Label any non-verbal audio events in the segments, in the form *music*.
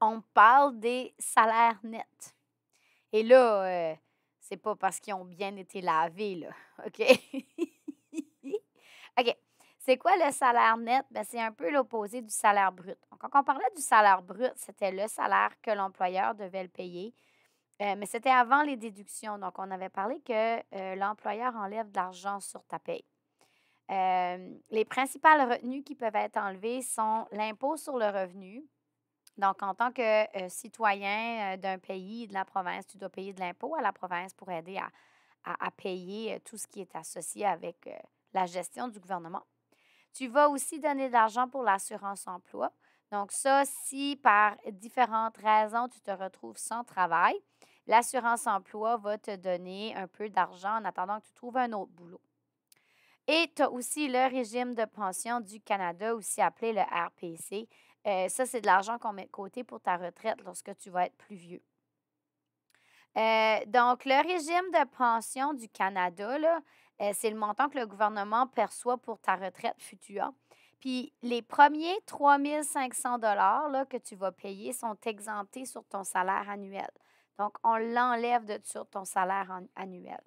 on parle des salaires nets. Et là, euh, c'est pas parce qu'ils ont bien été lavés, là. *laughs* OK? OK. C'est quoi le salaire net? Ben, c'est un peu l'opposé du salaire brut. Donc, quand on parlait du salaire brut, c'était le salaire que l'employeur devait le payer. Euh, mais c'était avant les déductions. Donc, on avait parlé que euh, l'employeur enlève de l'argent sur ta paye. les principales retenues qui peuvent être enlevées sont l'impôt sur le revenu, donc, en tant que euh, citoyen euh, d'un pays, de la province, tu dois payer de l'impôt à la province pour aider à, payer euh, tout ce qui est associé avec la gestion du gouvernement. Tu vas aussi donner de l'argent pour l'assurance emploi. Donc, ça, si par différentes raisons, tu te retrouves sans travail, l'assurance emploi va te donner un peu d'argent en attendant que tu trouves un autre boulot. Et tu as aussi le régime de pension du Canada, aussi appelé le RPC, euh, ça, c'est de l'argent qu'on met de côté pour ta retraite lorsque tu vas être plus vieux. Euh, donc, le régime de pension du Canada, euh, c'est le montant que le gouvernement perçoit pour ta retraite future. Puis les premiers 3 500 là, que tu vas payer sont exemptés sur ton salaire annuel. Donc, on l'enlève de, sur ton salaire annuel.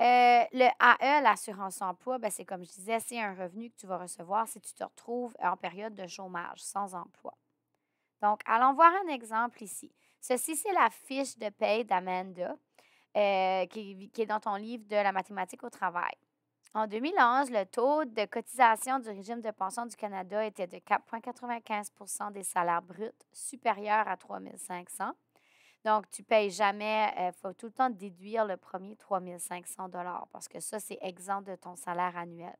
Euh, le AE, l'assurance emploi, ben, c'est comme je disais, c'est un revenu que tu vas recevoir si tu te retrouves en période de chômage, sans emploi. Donc, allons voir un exemple ici. Ceci, c'est la fiche de paye d'Amanda euh, qui, est dans ton livre de la mathématique au travail. En 2011, le taux de cotisation du régime de pension du Canada était de 4,95 des salaires bruts, supérieurs à 3 500 donc, tu ne payes jamais, il euh, faut tout le temps déduire le premier 3500 parce que ça, c'est exempt de ton salaire annuel.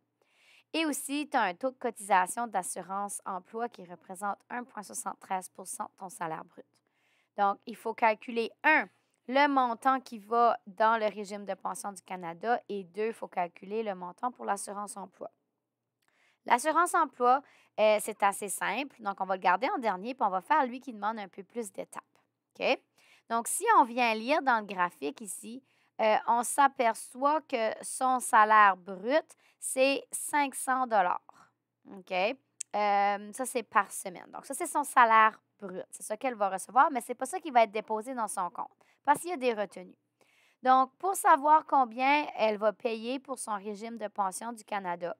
Et aussi, tu as un taux de cotisation d'assurance emploi qui représente 1,73 de ton salaire brut. Donc, il faut calculer, un, le montant qui va dans le régime de pension du Canada et deux, il faut calculer le montant pour l'assurance emploi. L'assurance emploi, euh, c'est assez simple, donc on va le garder en dernier, puis on va faire lui qui demande un peu plus d'étapes. OK? Donc, si on vient lire dans le graphique ici, euh, on s'aperçoit que son salaire brut, c'est 500 dollars. OK? Euh, ça, c'est par semaine. Donc, ça, c'est son salaire brut. C'est ça qu'elle va recevoir, mais ce n'est pas ça qui va être déposé dans son compte parce qu'il y a des retenues. Donc, pour savoir combien elle va payer pour son régime de pension du Canada,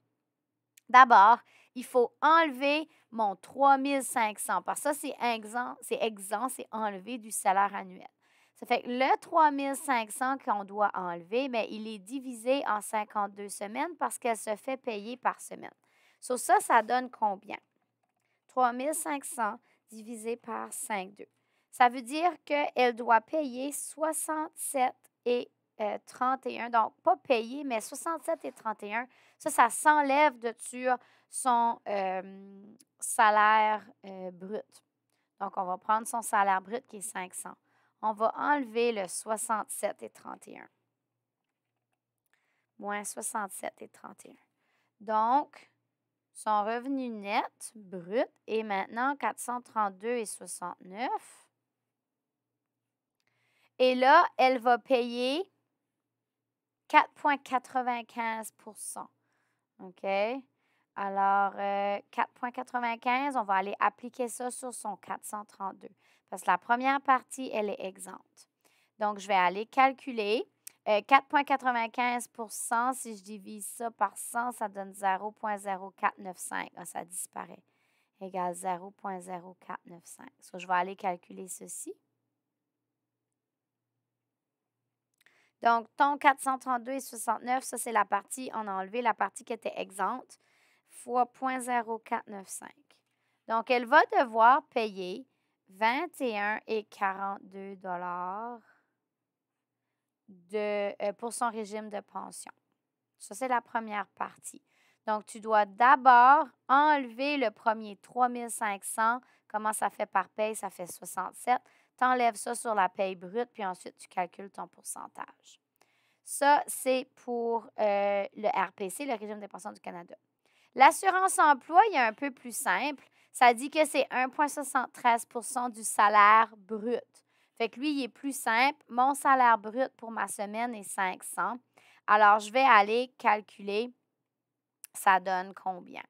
D'abord, il faut enlever mon 3500 parce que ça, c'est exempt, c'est exempt, c'est enlevé du salaire annuel. Ça fait que le 3500 qu'on doit enlever, mais il est divisé en 52 semaines parce qu'elle se fait payer par semaine. Sur ça, ça donne combien? 3500 divisé par 5,2. Ça veut dire qu'elle doit payer 67 et 31. Euh, donc, pas payé, mais 67 et 31. Ça, ça s'enlève de sur son euh, salaire euh, brut. Donc, on va prendre son salaire brut qui est 500. On va enlever le 67 et 31. Moins 67 et 31. Donc, son revenu net brut est maintenant 432 et 69. Et là, elle va payer 4,95 OK? Alors, 4,95, euh, on va aller appliquer ça sur son 432 parce que la première partie, elle est exempte. Donc, je vais aller calculer. 4,95 euh, si je divise ça par 100, ça donne 0,0495. Ah, ça disparaît. Égale 0,0495. So, je vais aller calculer ceci. Donc, ton 432 et 69, ça, c'est la partie, on a enlevé la partie qui était exempte, fois 0.0495. Donc, elle va devoir payer 21 et 42 dollars de, euh, pour son régime de pension. Ça, c'est la première partie. Donc, tu dois d'abord enlever le premier 3500. Comment ça fait par paye? Ça fait 67 tu ça sur la paye brute, puis ensuite tu calcules ton pourcentage. Ça, c'est pour euh, le RPC, le régime des pensions du Canada. L'assurance emploi, il est un peu plus simple. Ça dit que c'est 1,73 du salaire brut. Fait que lui, il est plus simple. Mon salaire brut pour ma semaine est 500. Alors, je vais aller calculer ça donne combien.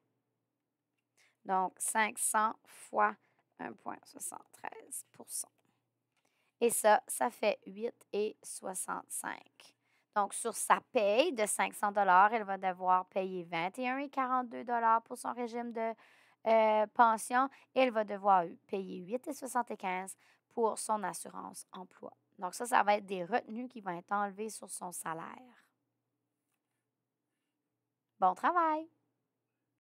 Donc, 500 fois 1,73 et ça, ça fait 8,65. Donc, sur sa paye de 500 elle va devoir payer 21,42 pour son régime de euh, pension et elle va devoir payer 8,75 pour son assurance emploi. Donc, ça, ça va être des retenues qui vont être enlevées sur son salaire. Bon travail!